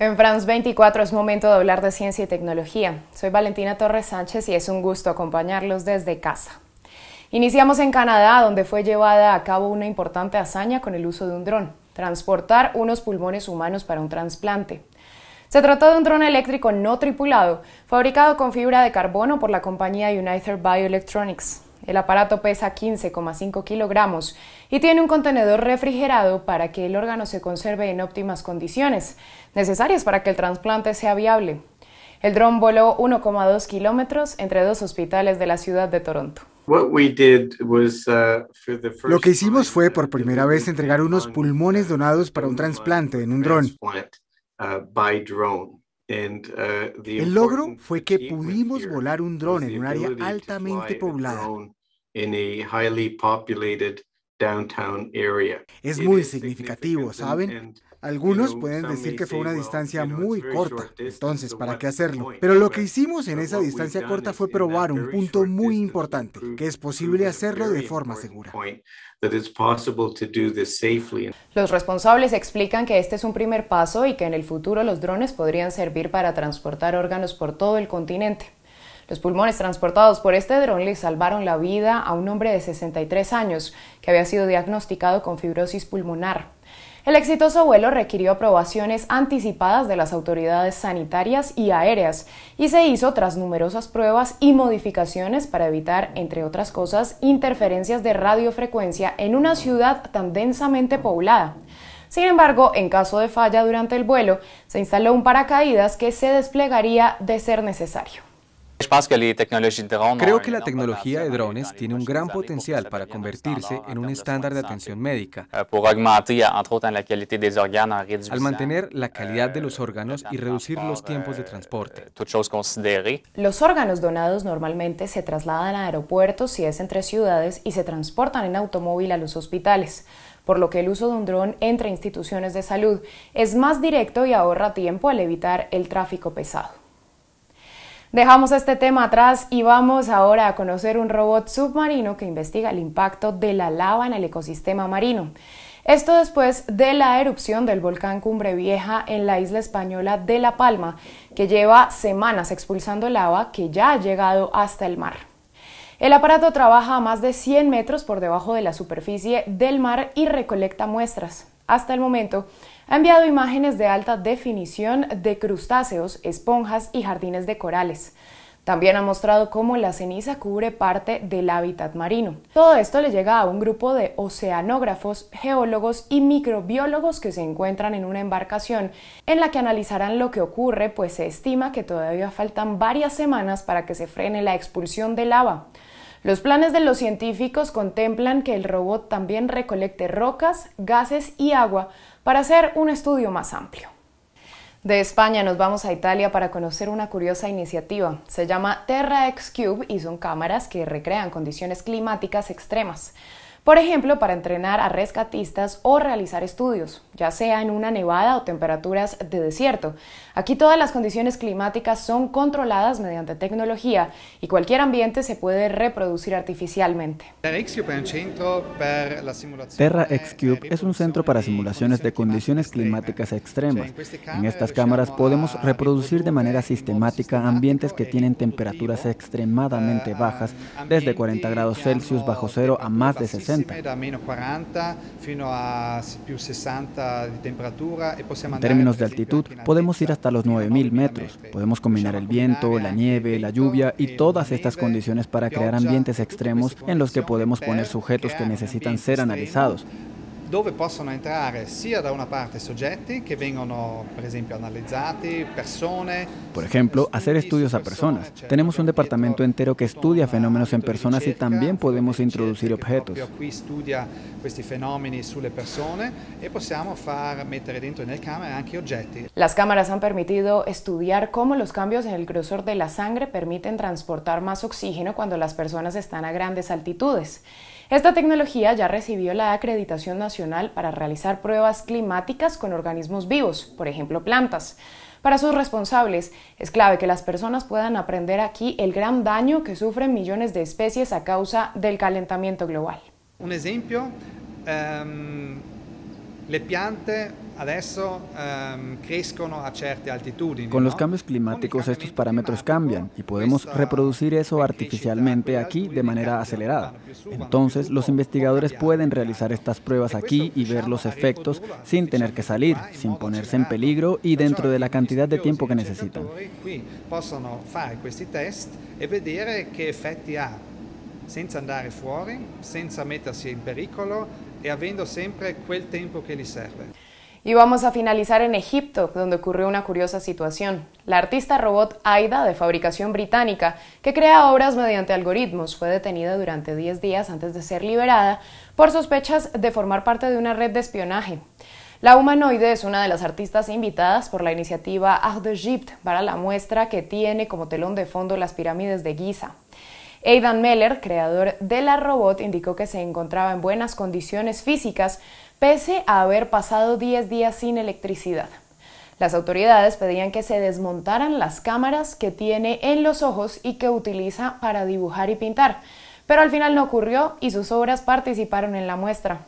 En France 24 es momento de hablar de ciencia y tecnología. Soy Valentina Torres Sánchez y es un gusto acompañarlos desde casa. Iniciamos en Canadá, donde fue llevada a cabo una importante hazaña con el uso de un dron, transportar unos pulmones humanos para un trasplante. Se trató de un dron eléctrico no tripulado, fabricado con fibra de carbono por la compañía United Bioelectronics. El aparato pesa 15,5 kilogramos y tiene un contenedor refrigerado para que el órgano se conserve en óptimas condiciones, necesarias para que el trasplante sea viable. El dron voló 1,2 kilómetros entre dos hospitales de la ciudad de Toronto. Uh, Lo que hicimos fue por primera vez entregar unos pulmones donados para un trasplante en un dron. Uh, uh, el logro fue que pudimos volar un dron en un área altamente poblada highly populated downtown area. Es muy significativo, ¿saben? Algunos pueden decir que fue una distancia muy corta, entonces, ¿para qué hacerlo? Pero lo que hicimos en esa distancia corta fue probar un punto muy importante, que es posible hacerlo de forma segura. Los responsables explican que este es un primer paso y que en el futuro los drones podrían servir para transportar órganos por todo el continente. Los pulmones transportados por este dron le salvaron la vida a un hombre de 63 años que había sido diagnosticado con fibrosis pulmonar. El exitoso vuelo requirió aprobaciones anticipadas de las autoridades sanitarias y aéreas y se hizo tras numerosas pruebas y modificaciones para evitar, entre otras cosas, interferencias de radiofrecuencia en una ciudad tan densamente poblada. Sin embargo, en caso de falla durante el vuelo, se instaló un paracaídas que se desplegaría de ser necesario. Creo que la tecnología de drones tiene un gran potencial para convertirse en un estándar de atención médica. Eh, al mantener la calidad de los órganos eh, y reducir los tiempos de transporte. Eh, los órganos donados normalmente se trasladan a aeropuertos si es entre ciudades y se transportan en automóvil a los hospitales por lo que el uso de un dron entre instituciones de salud es más directo y ahorra tiempo al evitar el tráfico pesado. Dejamos este tema atrás y vamos ahora a conocer un robot submarino que investiga el impacto de la lava en el ecosistema marino. Esto después de la erupción del volcán Cumbre Vieja en la isla española de La Palma, que lleva semanas expulsando lava que ya ha llegado hasta el mar. El aparato trabaja a más de 100 metros por debajo de la superficie del mar y recolecta muestras hasta el momento ha enviado imágenes de alta definición de crustáceos, esponjas y jardines de corales. También ha mostrado cómo la ceniza cubre parte del hábitat marino. Todo esto le llega a un grupo de oceanógrafos, geólogos y microbiólogos que se encuentran en una embarcación en la que analizarán lo que ocurre, pues se estima que todavía faltan varias semanas para que se frene la expulsión de lava. Los planes de los científicos contemplan que el robot también recolecte rocas, gases y agua para hacer un estudio más amplio. De España nos vamos a Italia para conocer una curiosa iniciativa. Se llama Terra X Cube y son cámaras que recrean condiciones climáticas extremas. Por ejemplo, para entrenar a rescatistas o realizar estudios ya sea en una nevada o temperaturas de desierto. Aquí todas las condiciones climáticas son controladas mediante tecnología y cualquier ambiente se puede reproducir artificialmente. Terra X Cube es un centro para simulaciones de condiciones climáticas extremas. Este en estas cámaras podemos reproducir de manera sistemática ambientes que tienen temperaturas extremadamente ah, bajas, desde 40 grados Celsius bajo cero a más de 60. Pues, en términos de altitud, podemos ir hasta los 9.000 metros. Podemos pues, combinar el viento, la nieve, la lluvia y todas estas condiciones para crear ambientes pues, extremos en los que podemos poner sujetos que necesitan ser analizados dove possono entrare sia da una parte soggetti que vengono, por esempio, analizzati, Por ejemplo, hacer estudios a personas. Tenemos un departamento entero que estudia fenómenos en personas y también podemos introducir objetos. E las cámaras han permitido estudiar cómo los cambios en el grosor de la sangre permiten transportar más oxígeno cuando las personas están a grandes altitudes. Esta tecnología ya recibió la acreditación nacional para realizar pruebas climáticas con organismos vivos, por ejemplo plantas. Para sus responsables, es clave que las personas puedan aprender aquí el gran daño que sufren millones de especies a causa del calentamiento global. Un ejemplo, las em, le Ehm, Con los cambios climáticos estos parámetros cambian y podemos reproducir eso artificialmente aquí de manera acelerada. Entonces los investigadores pueden realizar estas pruebas e aquí y ver los efectos sin tener que salir, sin ponerse en peligro y dentro de la cantidad de tiempo que necesitan. Y vamos a finalizar en Egipto, donde ocurrió una curiosa situación. La artista robot Aida, de fabricación británica, que crea obras mediante algoritmos, fue detenida durante 10 días antes de ser liberada por sospechas de formar parte de una red de espionaje. La humanoide es una de las artistas invitadas por la iniciativa Art d'Egypte para la muestra que tiene como telón de fondo las pirámides de Giza. Aidan Meller, creador de la robot, indicó que se encontraba en buenas condiciones físicas pese a haber pasado 10 días sin electricidad. Las autoridades pedían que se desmontaran las cámaras que tiene en los ojos y que utiliza para dibujar y pintar, pero al final no ocurrió y sus obras participaron en la muestra.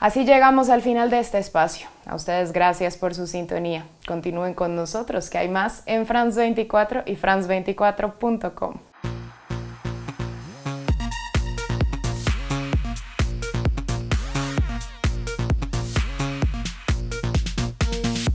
Así llegamos al final de este espacio. A ustedes gracias por su sintonía. Continúen con nosotros, que hay más en France 24 y france24.com.